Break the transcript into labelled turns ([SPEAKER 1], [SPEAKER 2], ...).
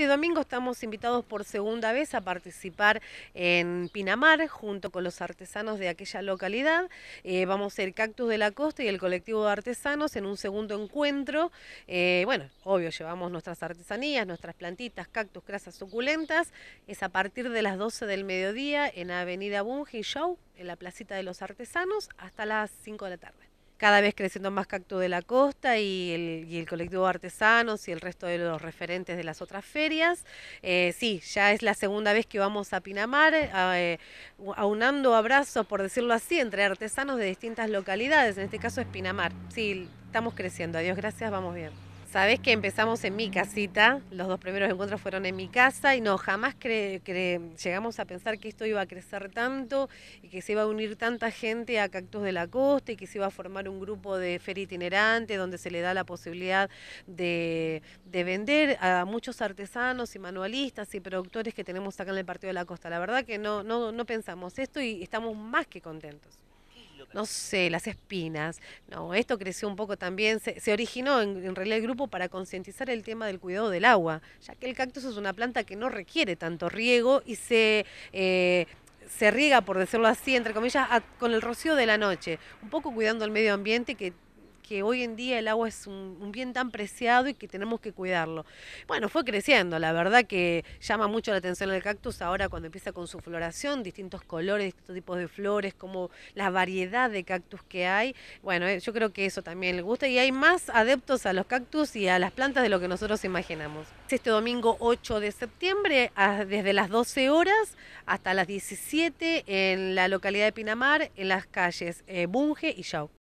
[SPEAKER 1] este domingo estamos invitados por segunda vez a participar en Pinamar junto con los artesanos de aquella localidad. Eh, vamos a ser Cactus de la Costa y el colectivo de artesanos en un segundo encuentro. Eh, bueno, obvio, llevamos nuestras artesanías, nuestras plantitas, cactus, grasas suculentas. Es a partir de las 12 del mediodía en Avenida Bunge Show, en la Placita de los Artesanos, hasta las 5 de la tarde cada vez creciendo más Cacto de la Costa y el, colectivo de artesanos y el resto de los referentes de las otras ferias. Eh, sí, ya es la segunda vez que vamos a Pinamar, eh, eh, aunando abrazos, por decirlo así, entre artesanos de distintas localidades, en este caso es Pinamar. Sí, estamos creciendo, adiós, gracias, vamos bien. Sabes que empezamos en mi casita, los dos primeros encuentros fueron en mi casa y no, jamás llegamos a pensar que esto iba a crecer tanto y que se iba a unir tanta gente a Cactus de la Costa y que se iba a formar un grupo de feria itinerante donde se le da la posibilidad de, vender a muchos artesanos y manualistas y productores que tenemos acá en el Partido de la Costa. La verdad que no, no pensamos esto y estamos más que contentos no sé, las espinas. No, esto creció un poco también, se, se originó en, realidad el grupo para concientizar el tema del cuidado del agua, ya que el cactus es una planta que no requiere tanto riego y se... Eh, se riega, por decirlo así, entre comillas, con el rocío de la noche, un poco cuidando el medio ambiente que que hoy en día el agua es un, bien tan preciado y que tenemos que cuidarlo. Bueno, fue creciendo, la verdad que llama mucho la atención el cactus ahora cuando empieza con su floración, distintos colores, distintos tipos de flores, como la variedad de cactus que hay. Bueno, eh, yo creo que eso también le gusta y hay más adeptos a los cactus y a las plantas de lo que nosotros imaginamos. Este domingo 8 de septiembre, desde las 12 horas hasta las 17 en la localidad de Pinamar, en las calles eh, Bunge y Yau.